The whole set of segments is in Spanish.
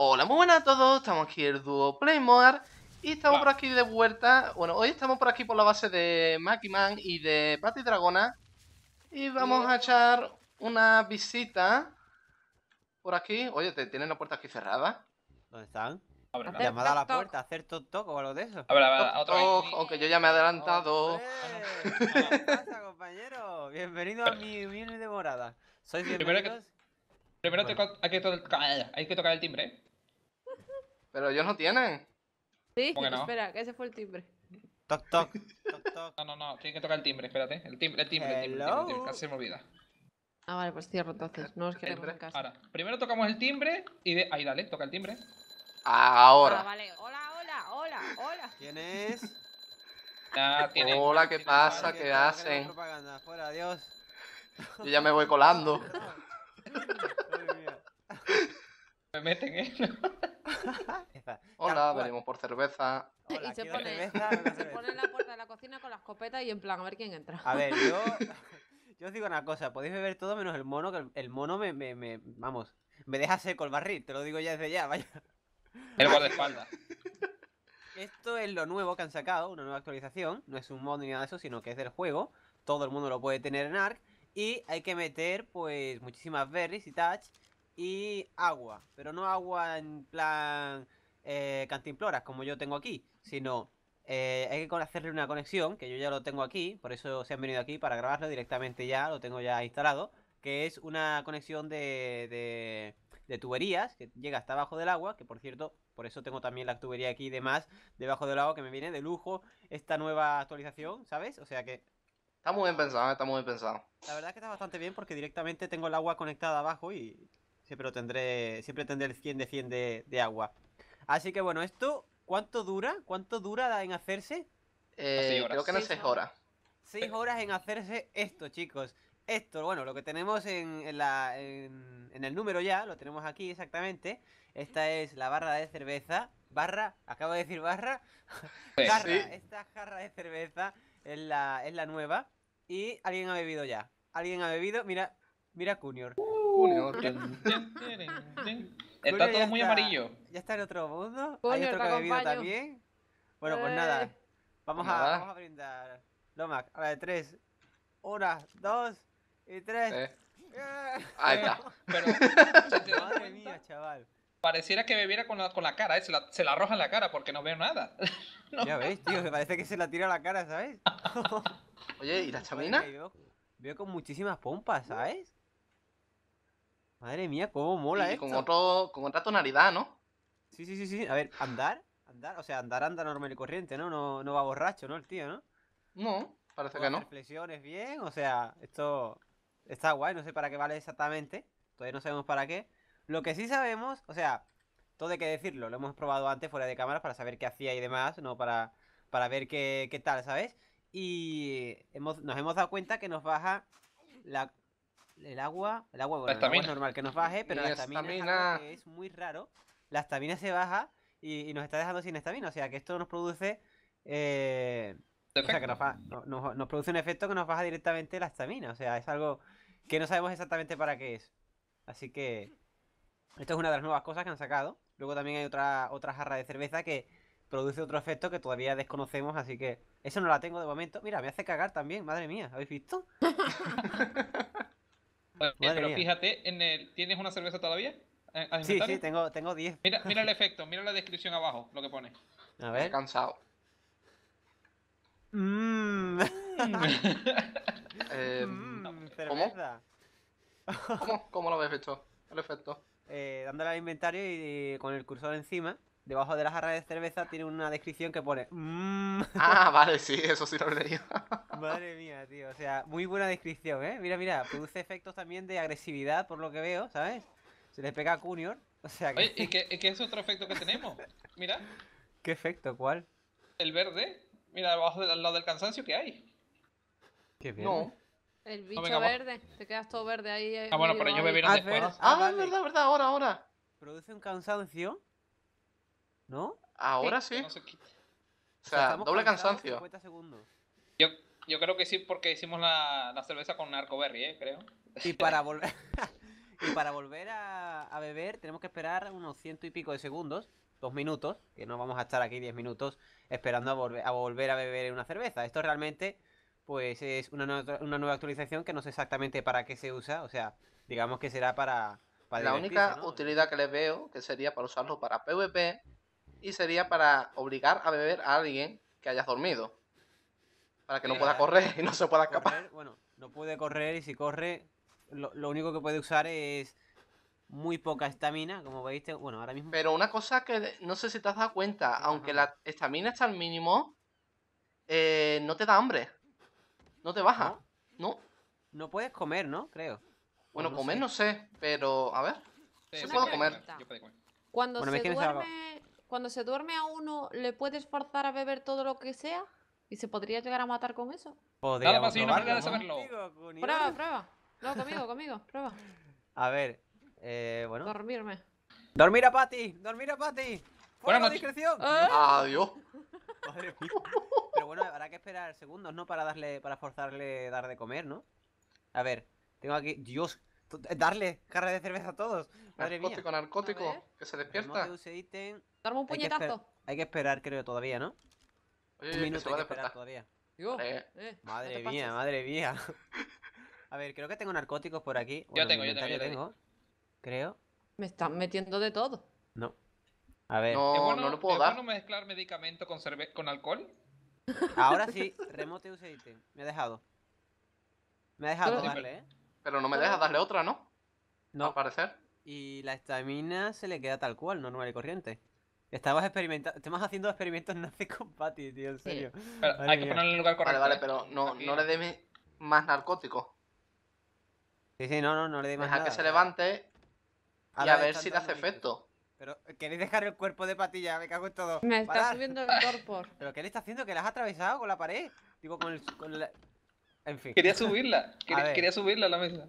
Hola, muy buenas a todos, estamos aquí el dúo Playmore y estamos por aquí de vuelta. Bueno, hoy estamos por aquí por la base de Makiman y de Patty Dragona y vamos a echar una visita por aquí. Oye, tienen la puerta aquí cerrada? ¿Dónde están? Llamada a la puerta, hacer toc toc o algo de eso. A ver, a ver, aunque yo ya me he adelantado. ¿Qué pasa, compañero? Bienvenido a mi de morada. Soy de Primero, que, primero hay que tocar el timbre, ¿eh? Pero ellos no tienen. Sí, espera, que ese fue el timbre. Toc, toc, toc, toc. No, no, no, tiene que tocar el timbre, espérate. El timbre, el timbre, el timbre, casi se me olvida. Ah, vale, pues cierro entonces. No os quiero en casa. Ahora, primero tocamos el timbre y de... Ahí, dale, toca el timbre. Ahora. Ah, vale. Hola, hola, hola, hola. ¿Quién es? hola, ¿qué pasa? ¿Qué, hacen? Fuera, adiós. Yo ya me voy colando. me meten, ¿eh? Hola, venimos por cerveza. y se pone, en la puerta de la cocina con la escopeta y en plan, a ver quién entra. A ver, yo, yo os digo una cosa, podéis beber todo menos el mono, que el, mono me, vamos, me deja seco el barril, te lo digo ya desde ya, vaya. El espalda. Esto es lo nuevo que han sacado, una nueva actualización, no es un mod ni nada de eso, sino que es del juego, todo el mundo lo puede tener en ARC, y hay que meter pues muchísimas berries y touch, y agua, pero no agua en plan eh, cantimploras como yo tengo aquí, sino eh, hay que hacerle una conexión, que yo ya lo tengo aquí, por eso se han venido aquí para grabarlo directamente ya, lo tengo ya instalado, que es una conexión de, de, de tuberías que llega hasta abajo del agua, que por cierto, por eso tengo también la tubería aquí de más debajo del agua que me viene de lujo esta nueva actualización, ¿sabes? O sea que Está muy bien pensado, está muy bien pensado. La verdad es que está bastante bien porque directamente tengo el agua conectada abajo y Siempre tendré. Siempre tendré 100 de 100 de, agua. Así que bueno, esto. ¿Cuánto dura? ¿Cuánto dura en hacerse? Eh, creo que no horas. Seis horas en hacerse esto, chicos. Esto, bueno, lo que tenemos en, la, en, el número ya, lo tenemos aquí exactamente. Esta es la barra de cerveza. Barra, acabo de decir barra. jarra, esta jarra de cerveza es la, es la nueva. Y alguien ha bebido ya. Alguien ha bebido, mira, mira Cunior. Uh. Está todo muy amarillo. Ya está en otro mundo. Hay otro que ha también. Bueno, pues, eh. pues nada. Vamos, a, vamos a brindar. Lomax. a ver, tres. Una, dos y tres. Eh. Eh. Ahí está. Madre mía, chaval. Pareciera que bebiera con la, con la cara, ¿eh? se, la, la arroja en la cara porque no veo nada. Ya veis, tío, me parece que se la tira a la cara, ¿sabes? Oye, ¿y la chamina? veo, con muchísimas pompas, ¿sabes? Madre mía, cómo mola, ¿eh? Con, con otra tonalidad, ¿no? Sí, sí, sí, sí. A ver, andar, andar, o sea, andar anda normal y corriente, ¿no? No, no va borracho, ¿no? El tío, ¿no? No, parece que no. Reflexiones bien, o sea, esto está guay, no sé para qué vale exactamente. Todavía no sabemos para qué. Lo que sí sabemos, o sea, todo hay que decirlo, lo hemos probado antes fuera de cámara para saber qué hacía y demás, ¿no? Para, para ver qué, tal, ¿sabes? Y nos hemos dado cuenta que nos baja la, el agua, el agua, bueno, es normal que nos baje, pero la estamina, Es, muy raro. La estamina se baja y, nos está dejando sin estamina, o sea que esto nos produce... Eh, o sea, que nos, produce un efecto que nos baja directamente la estamina, o sea, es algo que no sabemos exactamente para qué es. Así que esto es una de las nuevas cosas que han sacado. Luego también hay otra, otra jarra de cerveza que produce otro efecto que todavía desconocemos, así que eso no la tengo de momento. Mira, me hace cagar también, madre mía, ¿habéis visto? pero fíjate, en el, ¿tienes una cerveza todavía? sí, sí, tengo 10. mira, el efecto, mira la descripción abajo, lo que pone. A ver. Estoy cansado. Mmm. eh, mm, ¿Cómo? ¿Cómo? lo habéis hecho? El efecto. Eh, dándole al inventario y, con el cursor encima debajo de las jarras de cerveza tiene una descripción que pone. Mmm". Ah, vale, sí, eso sí lo he leído. Madre mía, tío. O sea, muy buena descripción, ¿eh? Mira, mira, produce efectos también de agresividad, por lo que veo, ¿sabes? Se le pega a Cunior. O sea que. Oye, ¿y, qué, qué, es otro efecto que tenemos? Mira. ¿Qué efecto? ¿Cuál? El verde. Mira, debajo del, lado del cansancio, ¿qué hay? ¿Qué bien. No. El bicho verde. Te quedas todo verde ahí. Eh, ah, bueno, pero yo me vieron después. Ah, es verdad, verdad, ahora, ahora. Produce un cansancio ¿No? Ahora sí. O sea, doble cansancio. Yo, creo que sí, porque hicimos la, cerveza con Narcoberry, ¿eh? creo. Y para volver. y para volver a, beber, tenemos que esperar unos ciento y pico de segundos, dos minutos, que no vamos a estar aquí diez minutos esperando a, volver a volver a beber una cerveza. Esto realmente, pues, es una, nueva, nueva actualización que no sé exactamente para qué se usa. O sea, digamos que será para. la única utilidad que le veo que sería para usarlo para PvP y sería para obligar a beber a alguien que hayas dormido. Para que no pueda correr y no se pueda escapar. bueno, no puede correr y si corre, lo, único que puede usar es muy poca estamina, como veis, bueno, ahora mismo... Pero una cosa que no sé si te has dado cuenta, aunque la estamina está al mínimo, eh, no te da hambre. No te baja, ¿no? No, puedes comer, ¿no? Creo. Bueno, comer no sé, pero a ver. Se puede comer. Cuando se duerme cuando se duerme a uno, ¿le puedes forzar a beber todo lo que sea? ¿Y se podría llegar a matar con eso? Podría. Pues prueba, prueba. No, conmigo, conmigo, prueba. A ver, eh, bueno. Dormirme. ¡Dormir a Patty! ¡Dormir a Patty! ¡Fuera discreción! ¿Eh? ¡Adiós! Pero bueno, habrá que esperar segundos, ¿no? Para darle, para forzarle dar de comer, ¿no? A ver, tengo aquí... Dios, eh, darle jarra de cerveza a todos. Madre narcótico, mía. narcótico, que se despierta. Darme un puñetazo. Hay que, esperar, creo, todavía, ¿no? un minuto todavía. Eh. Eh, madre mía, madre mía. a ver, creo que tengo narcóticos por aquí. yo tengo, yo tengo, yo tengo. Creo. Me están metiendo de todo. No. A ver. No, no lo puedo ¿es dar. bueno mezclar medicamento con, con alcohol? Ahora sí, remote use item. Me ha dejado. Me ha dejado darle, ¿eh? Pero no me deja darle otra, ¿no? No. Al parecer. Y la estamina se le queda tal cual, normal y corriente. Estabas experimentando, Estamos haciendo experimentos nazi con Patty, tío, en serio. hay que ponerle el lugar correcto. Vale, vale, pero no, no le dé más narcótico. Sí, sí, no, no, no le dé más Deja que se levante a y a ver si le hace efecto. Pero, ¿queréis dejar el cuerpo de patilla? Me cago en todo. Me está subiendo el cuerpo. ¿Pero qué le está haciendo? ¿Que la has atravesado con la pared? Digo, con el... En fin. Quería subirla. Quería, subirla a la mesa.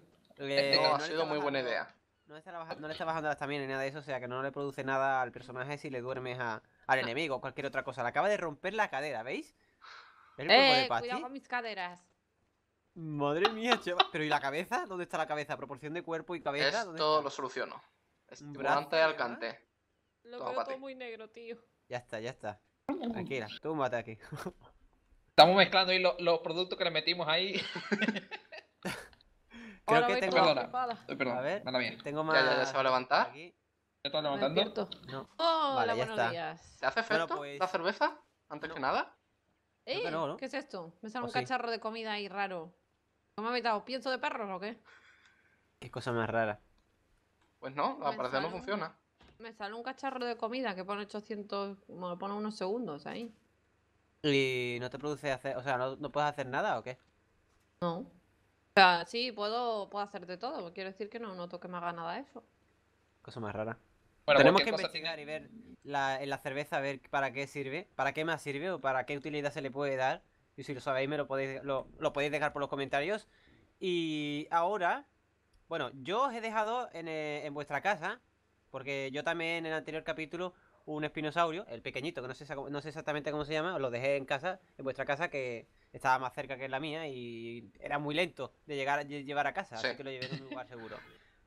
ha sido muy buena idea. No, le está bajando la estamina ni nada de eso, o sea que no le produce nada al personaje si le duermes a, al enemigo o cualquier otra cosa. Le acaba de romper la cadera, ¿veis? el eh, cuidado con mis caderas. Madre mía, chaval. Pero ¿y la cabeza? ¿Dónde está la cabeza? ¿Proporción de cuerpo y cabeza? Esto lo soluciono. Estimulante de alcante. Lo veo todo muy negro, tío. Ya está, ya está. Tranquila, tú mata aquí. Estamos mezclando ahí los, productos que le metimos ahí. Creo que tengo. Perdona, eh, perdón, a ver, Ya, se va a levantar. ¿Ya estás levantando? No. Oh, vale, hola, buenos días. ¿Te hace efecto la pues, cerveza? Antes que nada. ¿Qué es esto? Me sale un cacharro de comida ahí raro. ¿Cómo me ha metido? ¿Pienso de perros o qué? Qué cosa más rara. Pues no, la parecer no funciona. Me sale un cacharro de comida que pone 800. Me pone unos segundos ahí. ¿Y no te produce hacer, o sea, no, puedes hacer nada o qué? No. O sea, sí, puedo, puedo hacer todo. Quiero decir que no noto que me haga nada eso. Cosa más rara. Tenemos que investigar y ver la, en la cerveza, ver para qué sirve, para qué más sirve o para qué utilidad se le puede dar. Y si lo sabéis, me lo podéis, lo, podéis dejar por los comentarios. Y ahora, bueno, yo os he dejado en eh, vuestra casa, porque yo también en el anterior capítulo un espinosaurio, el pequeñito, que no sé, no sé exactamente cómo se llama, lo dejé en casa, en vuestra casa, que estaba más cerca que la mía y era muy lento de llegar llevar a casa, así que lo llevé en un lugar seguro.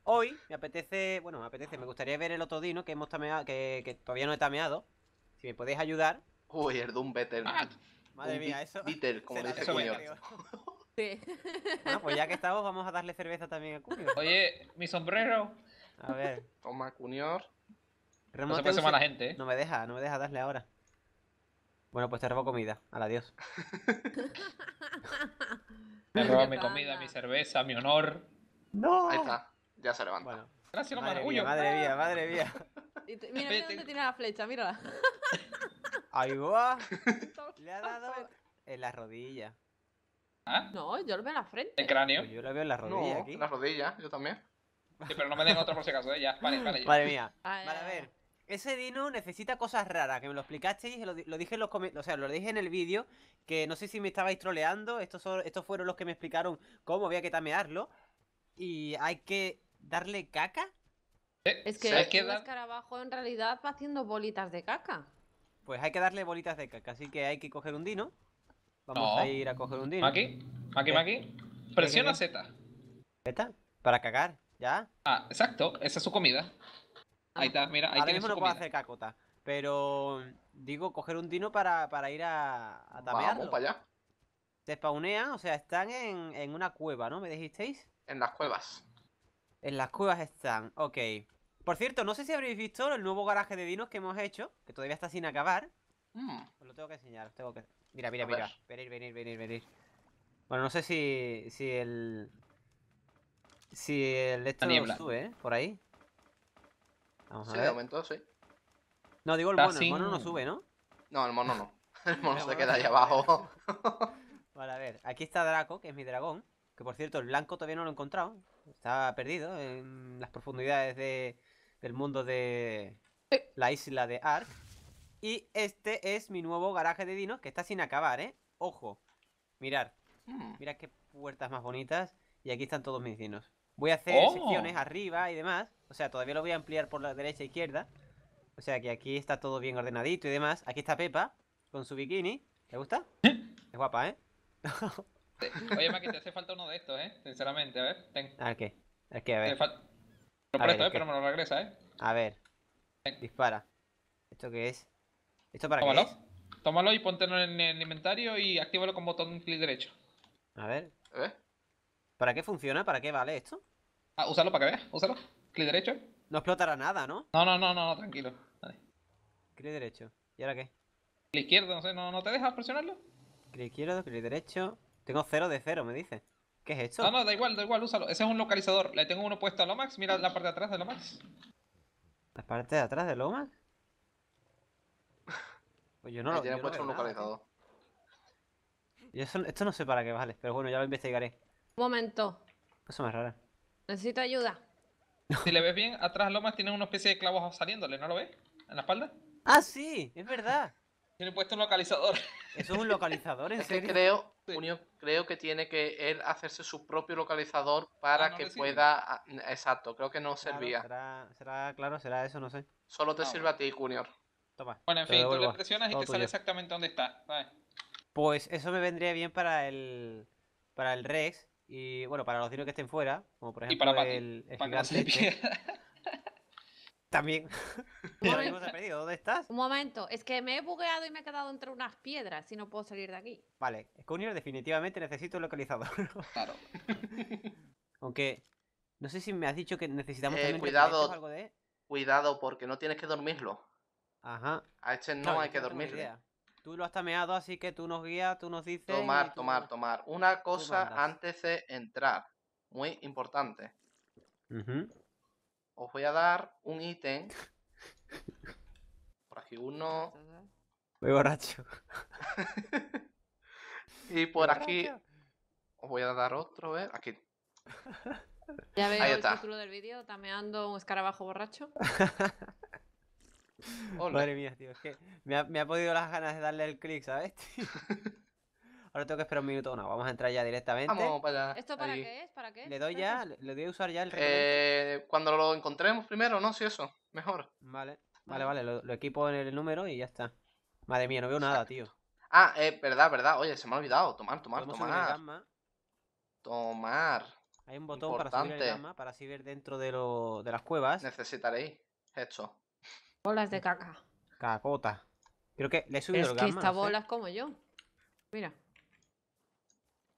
Hoy me apetece, bueno, me apetece, me gustaría ver el Otodino que hemos que, todavía no he tameado. Si me podéis ayudar. Uy, el Doom Better. Ah, madre mía, eso. como dice Sí. pues ya que estamos, vamos a darle cerveza también a Cunio. Oye, mi sombrero. A ver. Toma, Cunior no se gente, ¿eh? No me deja, no me deja darle ahora. Bueno, pues te robo comida. adiós. me robo mi comida, mi cerveza, mi honor. ¡No! Ahí está. Ya se levanta. Bueno. madre mía, Madre mía, madre mía. mira, mira dónde tiene la flecha, mírala. Ahí va. Le ha dado en la rodilla. ¿Ah? No, yo lo veo en la frente. ¿En cráneo? Pues yo lo veo en la rodilla no, aquí. En la rodilla, yo también. Sí, pero no me den otra por si acaso, ¿eh? Ya, vale, vale. Madre mía. vale, a ver. Ese dino necesita cosas raras, que me lo explicasteis, lo, lo dije en los o sea, lo dije en el vídeo, que no sé si me estabais troleando, estos, estos fueron los que me explicaron cómo había que tamearlo, y hay que darle caca. Eh, es que el escarabajo en realidad va haciendo bolitas de caca. Pues hay que darle bolitas de caca, así que hay que coger un dino. Vamos a ir a coger un dino. Aquí, aquí, eh, aquí. Presiona eh, Z. ¿Z? Para cagar, ¿ya? Ah, exacto, esa es su comida. Ahí está, mira, ahí Ahora mismo no puedo hacer cacota. Pero digo, coger un dino para, para ir a, a tamearlo. Vamos para allá. Se spawnean, o sea, están en, en una cueva, ¿no? ¿Me dijisteis? En las cuevas. En las cuevas están, ok. Por cierto, no sé si habréis visto el nuevo garaje de dinos que hemos hecho, que todavía está sin acabar. Mm. Os lo tengo que enseñar, os tengo que... Mira, mira, mira. Venir, venir, venir, venir. Bueno, no sé si, si el... Si el esto sube, ¿eh? Por ahí sí, aumentó, sí. No, digo el mono, el mono no sube, ¿no? No, el mono no. El mono se queda ahí abajo. vale, a ver. Aquí está Draco, que es mi dragón. Que por cierto, el blanco todavía no lo he encontrado. Está perdido en las profundidades de, del mundo de la isla de Ark. Y este es mi nuevo garaje de dinos que está sin acabar, ¿eh? Ojo. Mirar. Hmm. Mirad qué puertas más bonitas. Y aquí están todos mis dinos. Voy a hacer oh. secciones arriba y demás. O sea, todavía lo voy a ampliar por la derecha e izquierda. O sea que aquí está todo bien ordenadito y demás. Aquí está Pepa con su bikini. ¿Te gusta? Es guapa, ¿eh? Oye, Maki, te hace falta uno de estos, ¿eh? Sinceramente, a ver. Ten. ¿A ah, qué? Es que, a ver. Te Lo presto, ¿eh? Pero me lo regresa, ¿eh? A ver. Dispara. ¿Esto qué es? ¿Esto para qué es? Tómalo y póntelo en el inventario y actívalo con botón clic derecho. A ver. ¿Eh? ¿Para qué funciona? ¿Para qué vale esto? Ah, úsalo para que veas. Úsalo. ¿Click derecho. No explotará nada, ¿no? No, no, no, no, tranquilo. Click derecho. ¿Y ahora qué? Clic izquierdo, no sé, ¿no, te dejas presionarlo? Click izquierdo, click derecho. Tengo cero de cero, me dice. ¿Qué es esto? No, no, da igual, da igual, úsalo. Ese es un localizador. Le tengo uno puesto a Lomax. Mira la parte de atrás de Lomax. ¿La parte de atrás de Lomax? Pues yo no lo Tiene puesto un localizador. eso, esto no sé para qué vale, pero bueno, ya lo investigaré. Un momento. Eso es más raro. Necesito ayuda. Si le ves bien, atrás Lomas tiene una especie de clavos saliéndole, ¿no lo ves? ¿En la espalda? Ah, sí, es verdad. Tiene puesto un localizador. Eso es un localizador, en serio. creo, creo que tiene que él hacerse su propio localizador para ah, que pueda. Ah, exacto, creo que no servía. Será, claro, será eso, no sé. Solo te ah, sirve a ti, Junior. Toma. Bueno, en fin, tú le presionas y te sale exactamente dónde está. Pues eso me vendría bien para el. Para el Rex. Y bueno, para los dinos que estén fuera, como por ejemplo el, el de gigante este. También. ¿Dónde estás? Un momento, es que me he bugueado y me he quedado entre unas piedras y no puedo salir de aquí. Vale, Scunier definitivamente necesito un localizador. claro. Aunque, no sé si me has dicho que necesitamos eh, cuidado, algo de... Cuidado, porque no tienes que dormirlo. Ajá. A este no, no hay que dormirlo. Tú lo has tameado, así que tú nos guías, tú nos dices. Tomar, tomar, tomar. Una cosa antes de entrar. Muy importante. Os voy a dar un ítem. Por aquí uno. Voy borracho. y por aquí. Os voy a dar otro, ¿eh? Aquí. Ya veo el título del vídeo, tameando un escarabajo borracho. Oh, Madre mía, tío, es que me ha, podido las ganas de darle el clic, ¿sabes? Ahora tengo que esperar un minuto, no, vamos a entrar ya directamente. Vamos para allá. ¿Esto para qué es? ¿Para qué? Le doy ya, le, doy a usar ya el eh, cuando lo encontremos primero, ¿no? Si sí, eso, mejor. Vale, vale, vale, lo, equipo en el número y ya está. Madre mía, no veo nada, tío. Ah, es eh, verdad, verdad. Oye, se me ha olvidado. Tomar, tomar, tomar. Tomar. Hay un botón para subir el gamma, para subir dentro de, de las cuevas. Necesitaréis esto. Bolas de caca. Cacota. Creo que le he subido el gamma. Es que esta como yo. Mira.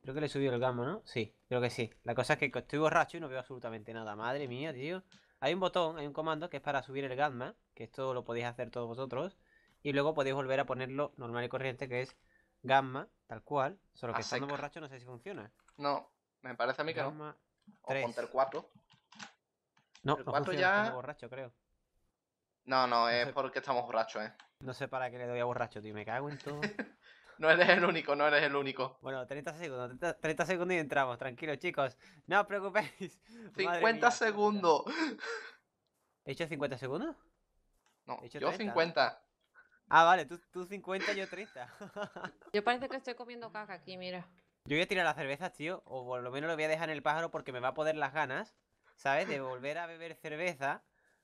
Creo que le he subido el gamma, ¿no? Sí, creo que sí. La cosa es que estoy borracho y no veo absolutamente nada. Madre mía, tío. Hay un botón, hay un comando que es para subir el gamma. Que esto lo podéis hacer todos vosotros. Y luego podéis volver a ponerlo normal y corriente, que es gamma, tal cual. Solo que estando borracho no sé si funciona. No, me parece a mí que no. O 4. No, el 4 ya. Borracho, creo. No, no, es porque estamos borrachos, eh. No sé para qué le doy a borracho, tío. Me cago en todo. no eres el único, no eres el único. Bueno, 30 segundos, 30, segundos y entramos. Tranquilos, chicos. No os preocupéis. 50 segundos. ¿He hecho 50 segundos? No, yo 50. Ah, vale, tú, tú 50, yo 30. yo parece que estoy comiendo caca aquí, mira. Yo voy a tirar las cervezas, tío, o por lo menos lo voy a dejar en el pájaro porque me va a poder las ganas, ¿sabes? De volver a beber cerveza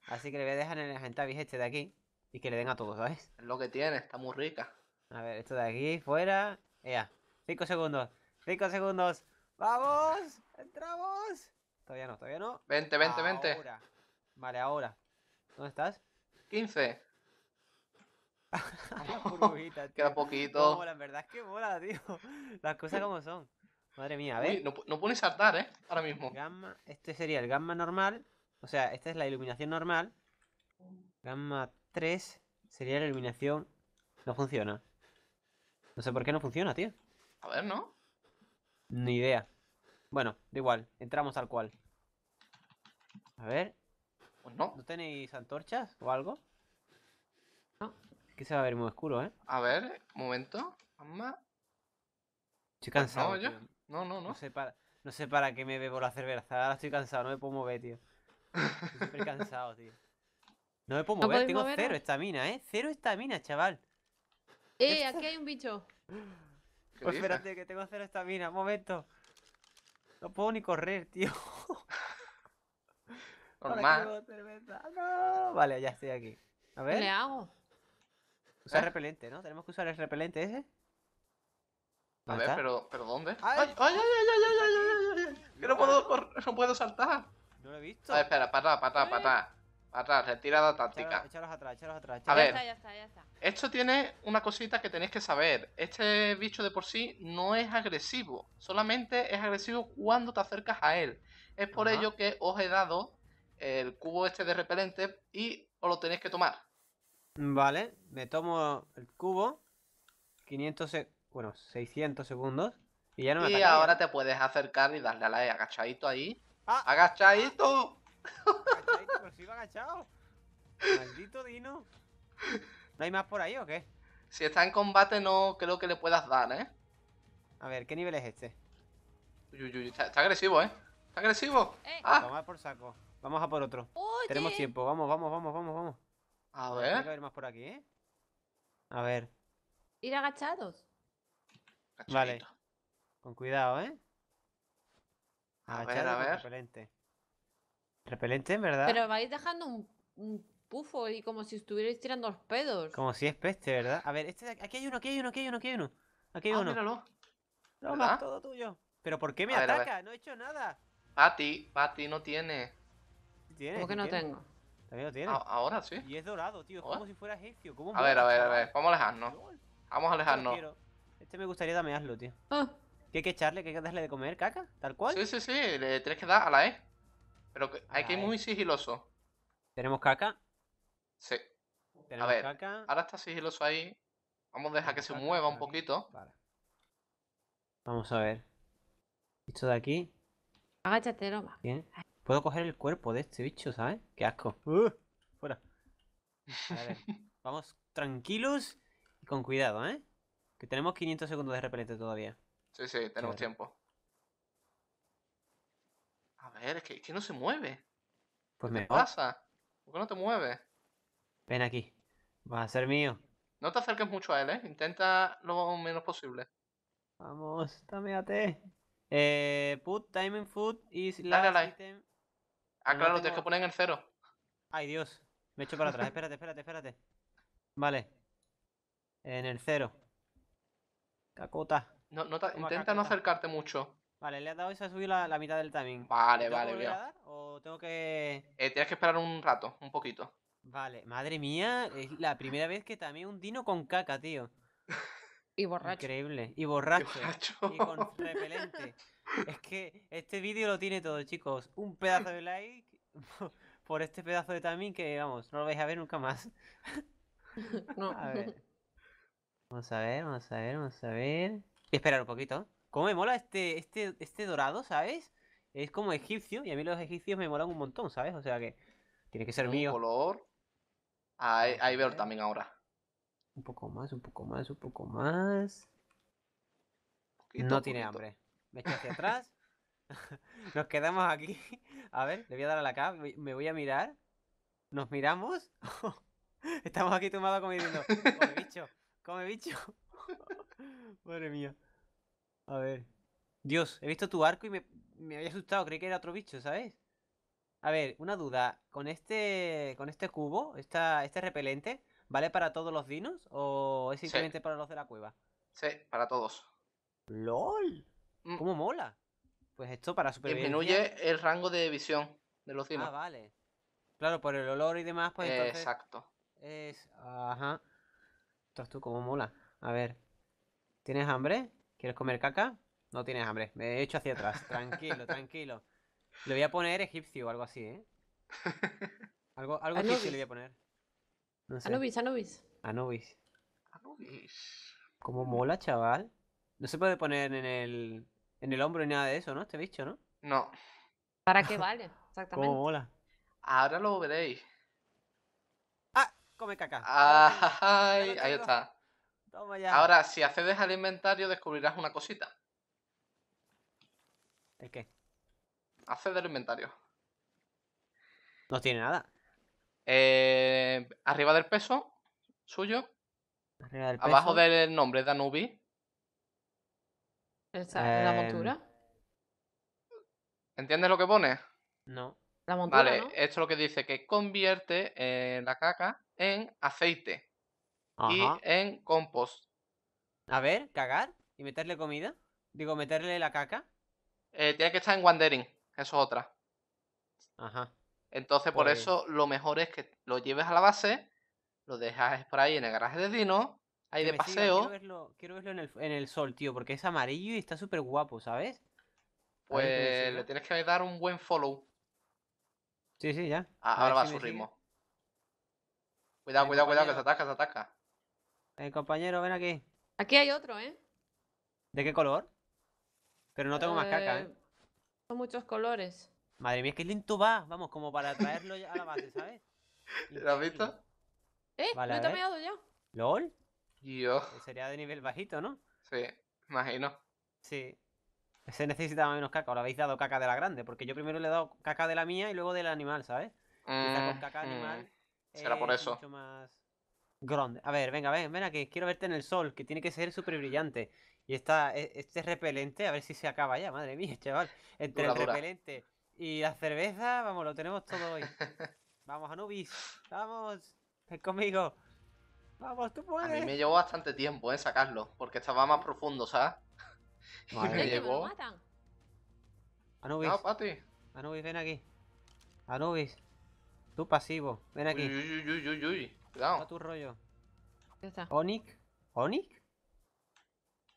Así que le voy a dejar en el Gentavis este de aquí. Y que le den a todos, ¿sabes? Es lo que tiene, está muy rica. A ver, esto de aquí, fuera. Ya. 5 segundos. 5 segundos. ¡Vamos! ¡Entramos! Todavía no, todavía no. Vente, vente, ahora. vente. Vale, ahora. ¿Dónde estás? 15. Queda poquito. Mola, en verdad es que mola, tío. Las cosas como son. Madre mía, a ver. no, no, a saltar, ¿eh? Ahora mismo. Gamma, este sería el gamma normal. O sea, esta es la iluminación normal. Gamma 3 sería la iluminación... No funciona. No sé por qué no funciona, tío. A ver, ¿no? Ni idea. Bueno, da igual. Entramos al cual. A ver. Pues no. ¿No tenéis antorchas o algo? No. Es que se va a ver muy oscuro, ¿eh? A ver, momento. Gamma Estoy cansado. no, no, no, no. sé para, no sé para qué me bebo la cerveza. Ahora estoy cansado, no me puedo mover, tío. Estoy súper cansado, tío. No me puedo mover, tengo cero estamina, ¿eh? Cero estamina, chaval. Eh, aquí hay un bicho. Pues espérate, que tengo cero estamina, un momento. No puedo ni correr, tío. Normal. Vale, ya estoy aquí. A ver. ¿Qué le hago? Usar ¿Eh? repelente, ¿no? ¿Tenemos que usar el repelente ese? A ver, pero, pero ¿dónde? ¡Ay, ay, ay, ay, ay, ay, ay! ay, ay, ay que no puedo, no puedo saltar. No lo he visto. A ver, espera, para atrás, para atrás, para atrás. Para atrás, retirada táctica. atrás, atrás. A ver, ya está, ya está, esto tiene una cosita que tenéis que saber. Este bicho de por sí no es agresivo. Solamente es agresivo cuando te acercas a él. Es por ello que os he dado el cubo este de repelente y os lo tenéis que tomar. Vale, me tomo el cubo. 500, bueno, 600 segundos. Y ya no me Y ahora te puedes acercar y darle a la agachadito ahí Ah, agachadito. Agachadito, pero sigo agachado. Maldito Dino. ¿No hay más por ahí o qué? Si está en combate no creo que le puedas dar, ¿eh? A ver, ¿qué nivel es este? Uy, uy, está, agresivo, ¿eh? Está agresivo. Eh. Ah. Vamos a por saco. Vamos a por otro. Tenemos tiempo. Vamos, vamos, vamos, vamos, vamos. A ver. ¿Hay más por aquí, ¿eh? A ver. Ir agachados. Vale. Con cuidado, ¿eh? A ver, a ver. Repelente. Repelente, ¿verdad? Pero vais dejando un, pufo y como si estuvierais tirando los pedos. Como si es peste, ¿verdad? A ver, este, aquí hay uno, aquí hay uno, aquí hay uno, aquí hay uno. Aquí hay ah, uno. Míralo. todo tuyo. ¿Pero por qué me ataca? no he hecho nada. Pati, Pati no tiene. ¿Tiene? ¿Cómo que no tengo? También lo tiene. Ah, ahora sí. Y es dorado, tío. Es como si fuera egipcio. A ver, a ver, a ver. Vamos a alejarnos. Vamos a alejarnos. Este me gustaría damearlo, tío. Ah. ¿Qué hay que echarle? ¿Qué hay que darle de comer? ¿Caca? ¿Tal cual? Sí, sí, sí. Le tienes que dar a la E. Pero hay que ir muy sigiloso. ¿Tenemos caca? Sí. a ver, caca? ahora está sigiloso ahí. Vamos a dejar que se mueva un poquito. Vale. Vamos a ver. Esto de aquí. Agáchate, Roma Bien. Puedo coger el cuerpo de este bicho, ¿sabes? Qué asco. Uh, fuera. A ver, vamos tranquilos y con cuidado, ¿eh? Que tenemos 500 segundos de repelente todavía. Sí, sí, tenemos tiempo. A ver, es que, que no se mueve. Pues ¿Qué me pasa? ¿Por qué no te mueves? Ven aquí. va a ser mío. No te acerques mucho a él, ¿eh? Intenta lo menos posible. Vamos, támate. Eh, put time in food is last Dale, item. Ah, claro, tengo... tienes que poner en el cero. Ay, Dios. Me echo para atrás. espérate, espérate, espérate. Vale. En el cero. Cacota intenta no acercarte mucho. Vale, le has dado esa se ha la, mitad del timing. Vale, vale, que a ¿O tengo que...? Eh, tienes que esperar un rato, un poquito. Vale, madre mía, es la primera vez que también un dino con caca, tío. Y borracho. Increíble. Y borracho. Y, con repelente. es que este vídeo lo tiene todo, chicos. Un pedazo de like por este pedazo de timing que, vamos, no lo vais a ver nunca más. no. A ver. Vamos a ver, vamos a ver, vamos a ver esperar un poquito. cómo me mola este, este, este dorado, ¿sabes? Es como egipcio y a mí los egipcios me molan un montón, ¿sabes? O sea que tiene que ser mío. color. Ahí, veo también ahora. Un poco más, un poco más, un poco más. no tiene hambre. Me echo hacia atrás. Nos quedamos aquí. A ver, le voy a dar a la cab. Me voy a mirar. Nos miramos. Estamos aquí tomados como Come bicho, come bicho. Madre mía. A ver. Dios, he visto tu arco y me, había asustado. Creí que era otro bicho, ¿sabes? A ver, una duda. ¿Con este con este cubo, esta, este repelente, vale para todos los dinos o es simplemente para los de la cueva? Sí, para todos. ¡Lol! Mm. ¿Cómo mola? Pues esto para supervivencia... Disminuye el rango de visión de los dinos. Ah, vale. Claro, por el olor y demás, pues Exacto. Es... Ajá. Entonces tú, cómo mola. A ver. ¿Tienes hambre? ¿Quieres comer caca? No tienes hambre. Me he hecho hacia atrás. Tranquilo, tranquilo. Le voy a poner egipcio o algo así, ¿eh? Algo, algo egipcio le voy a poner. No Anubis, Anubis. Anubis. Anubis. Como mola, chaval. No se puede poner en el, en el hombro ni nada de eso, ¿no? Este bicho, ¿no? No. ¿Para qué vale? Exactamente. mola. Ahora lo veréis. ¡Ah! Come caca. Ah, ahí está. Ahora, si accedes al inventario, descubrirás una cosita. ¿De qué? Accede al inventario. No tiene nada. Eh, arriba del peso suyo. Arriba del peso. Abajo del nombre, Danubi. Esta es la eh, montura? ¿Entiendes lo que pone? No. La montura, vale, esto es lo que dice, que convierte eh, la caca en aceite y en compost. A ver, cagar y meterle comida. Digo, meterle la caca. Eh, tiene que estar en Wandering, eso es otra. Ajá. Entonces, por pues eso lo mejor es que lo lleves a la base, lo dejas por ahí en el garaje de Dino, ahí de paseo. Quiero verlo, en, el, sol, tío, porque es amarillo y está súper guapo, ¿sabes? Pues le tienes que dar un buen follow. Sí, sí, ya. ahora va a su ritmo. Cuidado, cuidado, cuidado, que se ataca, se ataca. Eh, compañero, ven aquí. Aquí hay otro, ¿eh? ¿De qué color? Pero no tengo más caca, ¿eh? ¿eh? Son muchos colores. Madre mía, qué lindo va. Vamos, como para traerlo a la base, ¿sabes? ¿Lo has visto? ¿Eh? he te ya? ¿LOL? Yo. Eh, sería de nivel bajito, ¿no? Sí, imagino. Sí. Ese necesitaba menos caca, ahora habéis dado caca de la grande, porque yo primero le he dado caca de la mía y luego del animal, ¿sabes? Mm, con caca mm. animal. Será por eso. A ver, venga, ven, ven aquí. Quiero verte en el sol, que tiene que ser súper brillante. Y está e, este repelente, a ver si se acaba ya, madre mía, chaval. Entre el repelente y la cerveza, vamos, lo tenemos todo hoy. vamos, Anubis, vamos, ven conmigo. Vamos, tú puedes. A mí me llevó bastante tiempo eh, sacarlo, porque estaba más profundo, ¿sabes? Madre me llevó. Anubis. Anubis, ven aquí. Anubis, tú pasivo, ven aquí. Uy, uy, uy, uy, uy. Cuidado. A tu rollo. está. ¿Onik? ¿Onik?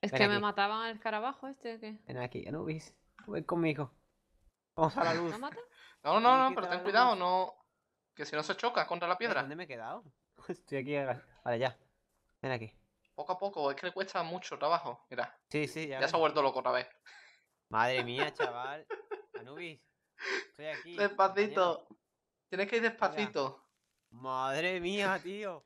Es que me mataban el escarabajo este, Ven aquí, Anubis. Ven conmigo. Vamos a la luz. ¿No mata? No, no, no, pero ten cuidado, no. Que si no se choca contra la piedra. ¿Dónde me he quedado? Estoy aquí. Vale, ya. Ven aquí. Poco a poco, es que le cuesta mucho trabajo. Mira. Sí, sí, ya. Ya se ha vuelto loco otra vez. Madre mía, chaval. Anubis. Estoy aquí. Despacito. Tienes que ir despacito. Madre mía, tío.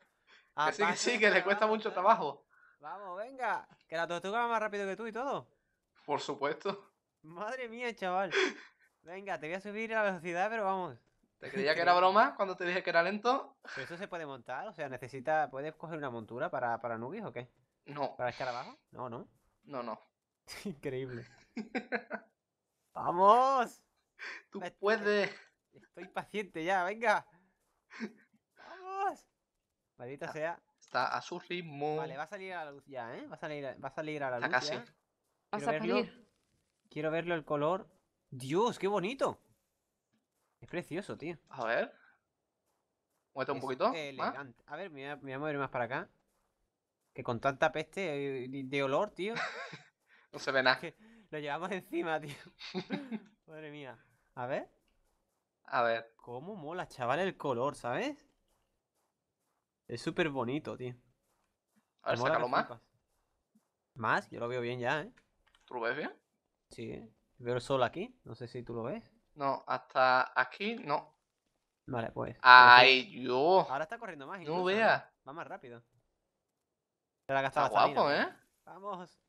Así que sí, que le cuesta mucho trabajo. Vamos, venga. Que la tortuga va más rápido que tú y todo. Por supuesto. Madre mía, chaval. Venga, te voy a subir la velocidad, pero vamos. ¿Te creía que era broma cuando te dije que era lento? ¿Pero eso se puede montar? O sea, necesita... ¿Puedes coger una montura para, para Nubis o qué? No. ¿Para escarabajo? No, no. No, no. Increíble. ¡Vamos! ¡Tú puedes! Estoy paciente ya, venga. Maldita ah, sea. Está a su ritmo. Vale, va a salir a la luz ya, ¿eh? Va a salir va a, salir a la está luz. Casi. Vas a salir. Quiero verlo el color. Dios, qué bonito. Es precioso, tío. A ver. Muévete un poquito. Elegante. A ver, me voy a, mover más para acá. Que con tanta peste eh, de olor, tío. no se ve nada. lo llevamos encima, tío. Madre mía. A ver. A ver. Cómo mola, chaval, el color, ¿sabes? Es súper bonito, tío. A ver, sácalo más. Más, yo lo veo bien ya, ¿eh? ¿Tú lo ves bien? Sí, ¿eh? veo el sol aquí, no sé si tú lo ves. No, hasta aquí no. Vale, pues. ¡Ay, Dios! yo! Ahora está corriendo más. y no veas. ¿eh? Va más rápido. Se la está guapo, ¿eh? ¿eh? Vamos.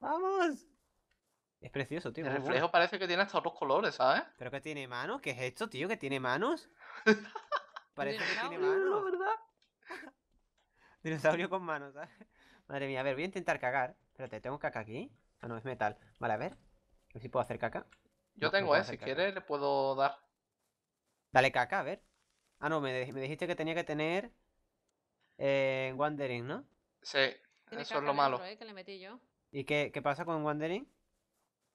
Vamos. Es precioso, tío. El reflejo parece que tiene hasta otros colores, ¿sabes? Pero que tiene manos. ¿Qué es esto, tío? ¿Que tiene manos? parece que tiene manos. ¿verdad? Dinosaurio con manos, Madre mía, a ver, voy a intentar cagar. Espérate, ¿tengo caca aquí? Ah, no, es metal. Vale, a ver. A ver si puedo hacer caca. Yo tengo, eh. Si quieres, le puedo dar. Dale caca, a ver. Ah, no, me, me dijiste que tenía que tener. Eh, Wandering, ¿no? Sí, eso es lo malo. Eh, ¿Y qué, qué pasa con Wandering?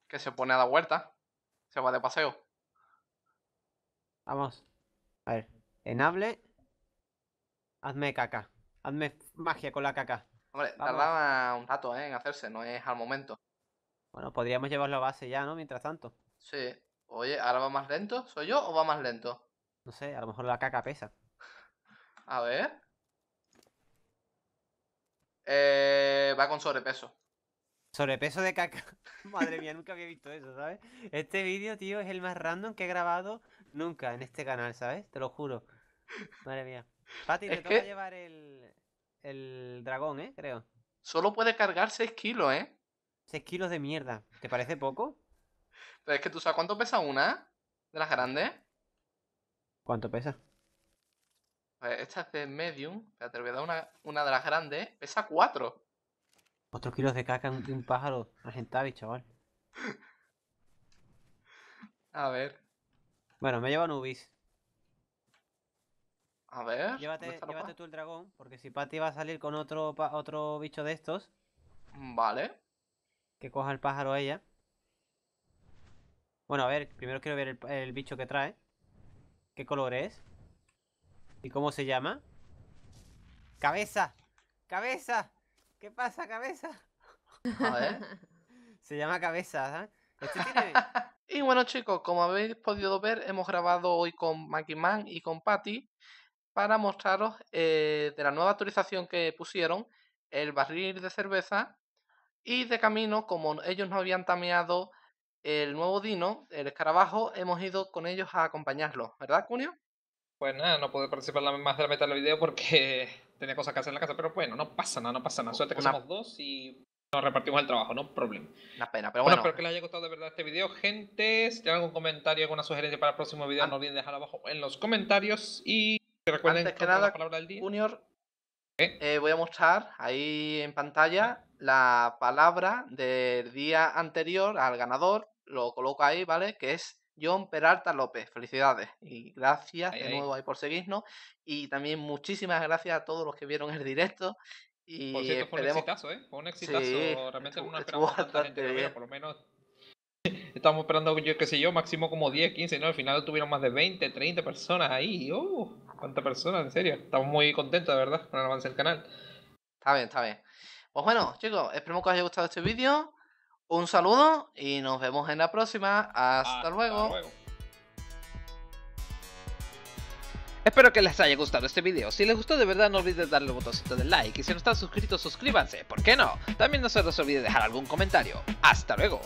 Que se pone a la vuelta. Se va de paseo. Vamos. A ver. Enable. Hazme caca. Hazme magia con la caca. Hombre, tardaba un rato ¿eh? en hacerse, no es al momento. Bueno, podríamos llevarlo a base ya, ¿no? Mientras tanto. Sí. Oye, ¿ahora va más lento? ¿Soy yo o va más lento? No sé, a lo mejor la caca pesa. a ver. Eh, va con sobrepeso. Sobrepeso de caca. Madre mía, nunca había visto eso, ¿sabes? Este vídeo, tío, es el más random que he grabado nunca en este canal, ¿sabes? Te lo juro. Madre mía. Pati, te toca llevar el, dragón, ¿eh? Creo. Solo puede cargar 6 kilos, ¿eh? 6 kilos de mierda. ¿Te parece poco? Pero es que tú sabes cuánto pesa una ¿eh? de las grandes. ¿Cuánto pesa? Pues esta es de medium. Te voy a dar una, de las grandes. Pesa 4. 4 kilos de caca de un pájaro argentavi, chaval. a ver. Bueno, me lleva Nubis. A ver. Llévate, tú el dragón, porque si Patty va a salir con otro, otro bicho de estos. Mm, vale. Que coja el pájaro ella. Bueno, a ver, primero quiero ver el, bicho que trae. ¿Qué color es? ¿Y cómo se llama? ¡Cabeza! ¡Cabeza! ¿Qué pasa, cabeza? A ver. se llama cabeza, ¿eh? Este y bueno chicos, como habéis podido ver, hemos grabado hoy con MakiMan y con Patty para mostraros eh, de la nueva actualización que pusieron el barril de cerveza y de camino, como ellos no habían tameado el nuevo Dino, el escarabajo, hemos ido con ellos a acompañarlo, ¿verdad, Cunio? Pues nada, no pude participar más de la meta del video porque tenía cosas que hacer en la casa, pero bueno, no pasa nada, no pasa nada. Suerte que somos dos y nos repartimos el trabajo, no problema. Una pena, pero bueno. espero que les haya gustado de verdad este video, gente. Si tienen algún comentario, alguna sugerencia para el próximo video, ah. no olviden dejarlo abajo en los comentarios y antes que nada, Junior, eh, voy a mostrar ahí en pantalla la palabra del día anterior al ganador. Lo coloco ahí, ¿vale? Que es John Peralta López. Felicidades y gracias de nuevo ahí por seguirnos. Y también muchísimas gracias a todos los que vieron el directo. Y por cierto, fue un exitazo, ¿eh? Fue un exitazo. Realmente estuvo, no esperamos bastante por lo menos Estamos esperando, yo qué sé yo, máximo como 10, 15, ¿no? Al final tuvieron más de 20, 30 personas ahí. Oh cuántas personas, en serio. Estamos muy contentos, de verdad, con el avance del canal. Está bien, está bien. Pues bueno, chicos, espero que os haya gustado este vídeo. Un saludo y nos vemos en la próxima. Hasta, luego. Espero que les haya gustado este vídeo. si les gustó de verdad no olvides darle el botoncito de like y si no están suscritos suscríbanse, ¿por qué no? También no se les olvide dejar algún comentario. ¡Hasta luego!